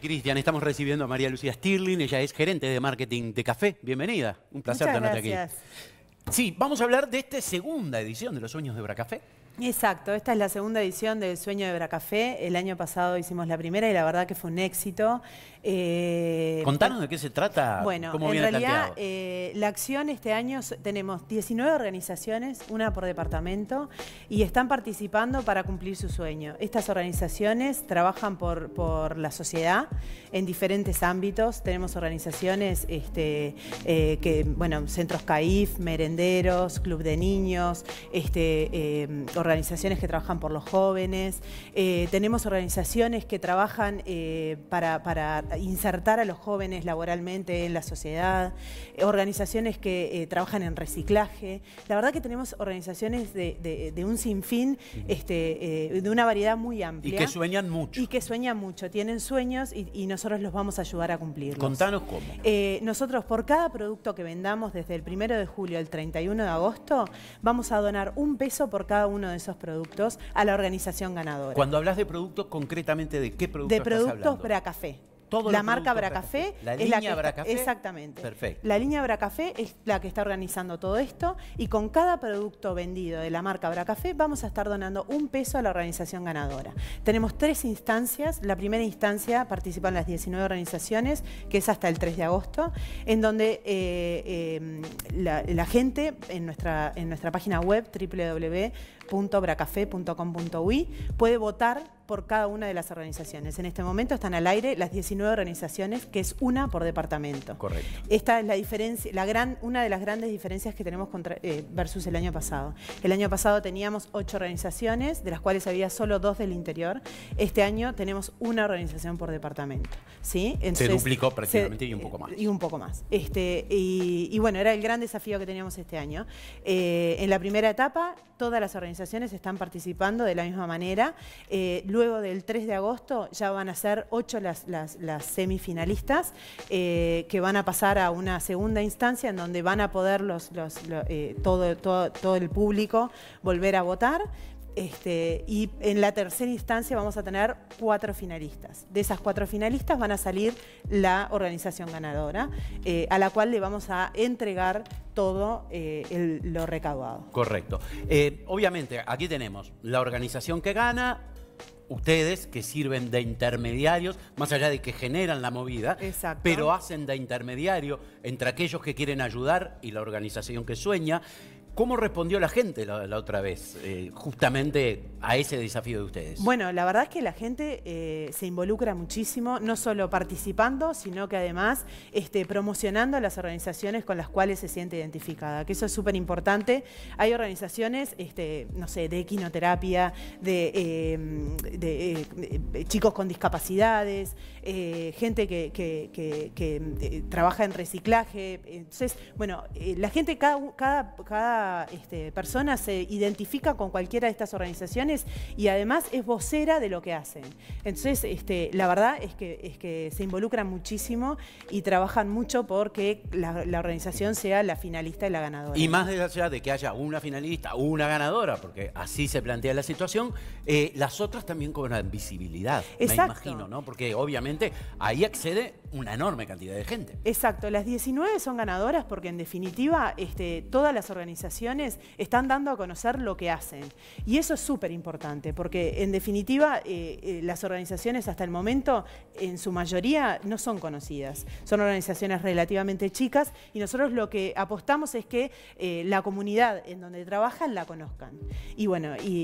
Cristian, estamos recibiendo a María Lucía Stirling, ella es gerente de marketing de Café. Bienvenida, un placer tenerte aquí. Sí, vamos a hablar de esta segunda edición de Los Sueños de Café. Exacto, esta es la segunda edición del Sueño de Bracafé. El año pasado hicimos la primera y la verdad que fue un éxito. Eh, Contanos de qué se trata. Bueno, en realidad eh, la acción este año tenemos 19 organizaciones, una por departamento, y están participando para cumplir su sueño. Estas organizaciones trabajan por, por la sociedad en diferentes ámbitos. Tenemos organizaciones este, eh, que, bueno, centros CAIF, merenderos, club de niños, este, organizaciones que trabajan por los jóvenes, eh, tenemos organizaciones que trabajan eh, para, insertar a los jóvenes laboralmente en la sociedad, eh, organizaciones que trabajan en reciclaje. La verdad que tenemos organizaciones de, un sinfín, este, de una variedad muy amplia. Y que sueñan mucho. Y que sueñan mucho, tienen sueños y, nosotros los vamos a ayudar a cumplirlos. Contanos cómo. nosotros por cada producto que vendamos desde el primero de julio al 31 de agosto, vamos a donar un peso por cada uno de esos productos a la organización ganadora. Cuando hablas de productos, concretamente, ¿de qué productos? De productos para café la marca Bracafé. es la Exactamente. La línea Bracafé es la que está organizando todo esto y con cada producto vendido de la marca Bracafé vamos a estar donando un peso a la organización ganadora. Tenemos tres instancias. La primera instancia participan las 19 organizaciones, que es hasta el 3 de agosto, en donde eh, em, la, gente en nuestra, en nuestra página web www.bracafé.com.uy puede votar por cada una de las organizaciones. En este momento están al aire las 19 organizaciones, que es una por departamento. Correcto. Esta es la diferencia, la gran, una de las grandes diferencias que tenemos eh, versus el año pasado. El año pasado teníamos ocho organizaciones, de las cuales había solo dos del interior. Este año tenemos una organización por departamento. ¿sí? se duplicó prácticamente y un poco más. Y un poco más. Este, y, bueno, era el gran desafío que teníamos este año. Eh, en la primera etapa todas las organizaciones están participando de la misma manera. Eh, luego del 3 de agosto ya van a ser ocho las, semifinalistas eh, que van a pasar a una segunda instancia en donde van a poder eh, todo, todo, todo el público volver a votar. Este, y en la tercera instancia vamos a tener cuatro finalistas. De esas cuatro finalistas van a salir la organización ganadora, eh, a la cual le vamos a entregar todo eh, lo recaudado. Correcto. Eh, obviamente, aquí tenemos la organización que gana, ustedes que sirven de intermediarios, más allá de que generan la movida, pero hacen de intermediario entre aquellos que quieren ayudar y la organización que sueña. ¿Cómo respondió la gente la, otra vez eh, justamente a ese desafío de ustedes? Bueno, la verdad es que la gente eh, se involucra muchísimo, no solo participando, sino que además este, promocionando las organizaciones con las cuales se siente identificada, que eso es súper importante. Hay organizaciones, este, no sé, de quinoterapia, de, em, eh, chicos con discapacidades, gente que, trabaja en reciclaje. Entonces, bueno, la gente cada este, persona se identifica con cualquiera de estas organizaciones y además es vocera de lo que hacen. Entonces, este, la verdad es que, es que se involucran muchísimo y trabajan mucho porque la, la organización sea la finalista y la ganadora. Y más allá de que haya una finalista, una ganadora, porque así se plantea la situación, eh, las otras también con una visibilidad, Exacto. me imagino, ¿no? Porque obviamente ahí accede una enorme cantidad de gente. Exacto, las 19 son ganadoras porque en definitiva este, todas las organizaciones están dando a conocer lo que hacen. Y eso es súper importante, porque en definitiva eh, eh, las organizaciones hasta el momento, en su mayoría, no son conocidas. Son organizaciones relativamente chicas y nosotros lo que apostamos es que eh, la comunidad en donde trabajan la conozcan. Y bueno, y,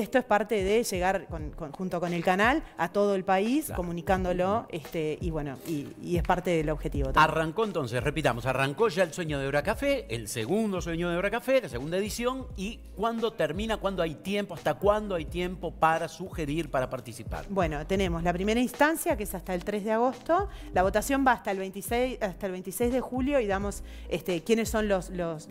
esto es parte de llegar junto con el canal a todo el país, comunicándolo, este, y bueno, y, es parte del objetivo. Arrancó entonces, repitamos, arrancó ya el sueño de Hora Café, el segundo sueño de Hora Café la segunda edición, y cuándo termina, cuándo hay tiempo, hasta cuándo hay tiempo para sugerir, para participar. Bueno, tenemos la primera instancia, que es hasta el 3 de agosto. La votación va hasta el 26, hasta el 26 de julio y damos este, quiénes son los, los,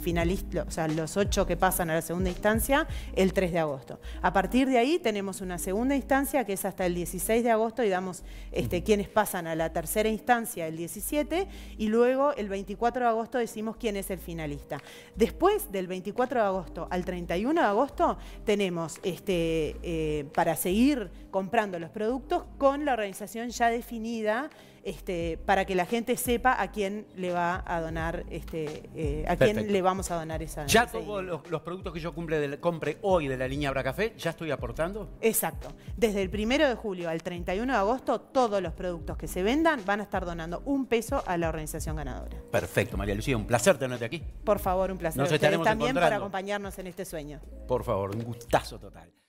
finalistas, o sea, los ocho que pasan a la segunda instancia el 3 de agosto. A partir de ahí tenemos una segunda instancia, que es hasta el 16 de agosto y damos este, pasan a la tercera instancia el 17 y luego el 24 de agosto decimos quién es el finalista. Después del 24 de agosto al 31 de agosto tenemos este, eh, para seguir comprando los productos con la organización ya definida este, para que la gente sepa a quién le va a donar, este, eh, a quién le vamos a donar esa. Ya todos los, productos que yo compre hoy de la línea Abra Café, ¿ya estoy aportando? Exacto. Desde el primero de julio al 31 de agosto, todos los productos que se vendan van a estar donando un peso a la organización ganadora. Perfecto, María Lucía, un placer tenerte aquí. Por favor, un placer. Nos también para acompañarnos en este sueño. Por favor, un gustazo total.